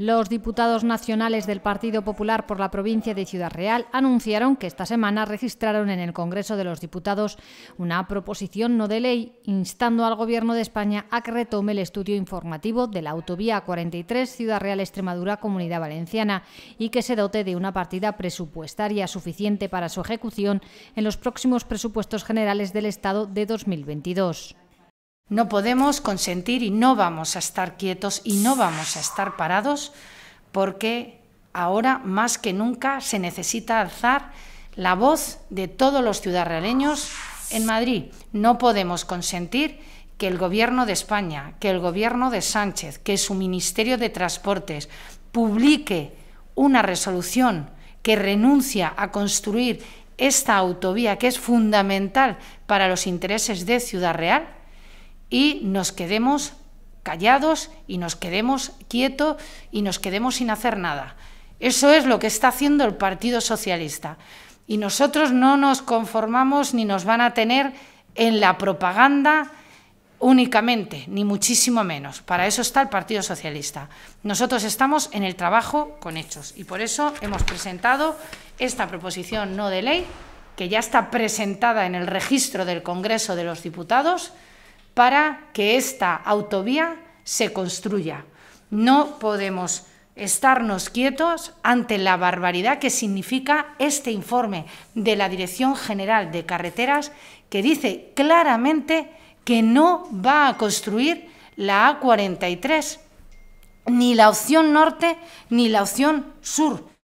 Los diputados nacionales del Partido Popular por la provincia de Ciudad Real anunciaron que esta semana registraron en el Congreso de los Diputados una proposición no de ley instando al Gobierno de España a que retome el estudio informativo de la autovía 43 Ciudad Real Extremadura Comunidad Valenciana y que se dote de una partida presupuestaria suficiente para su ejecución en los próximos presupuestos generales del Estado de 2022. No podemos consentir y no vamos a estar quietos y no vamos a estar parados porque ahora más que nunca se necesita alzar la voz de todos los ciudadanos en Madrid. No podemos consentir que el Gobierno de España, que el Gobierno de Sánchez, que su Ministerio de Transportes publique una resolución que renuncia a construir esta autovía que es fundamental para los intereses de Ciudad Real y nos quedemos callados y nos quedemos quietos y nos quedemos sin hacer nada. Eso es lo que está haciendo el Partido Socialista. Y nosotros no nos conformamos ni nos van a tener en la propaganda únicamente, ni muchísimo menos. Para eso está el Partido Socialista. Nosotros estamos en el trabajo con hechos y por eso hemos presentado esta proposición no de ley, que ya está presentada en el registro del Congreso de los Diputados, para que esta autovía se construya. No podemos estarnos quietos ante la barbaridad que significa este informe de la Dirección General de Carreteras que dice claramente que no va a construir la A43, ni la opción norte ni la opción sur.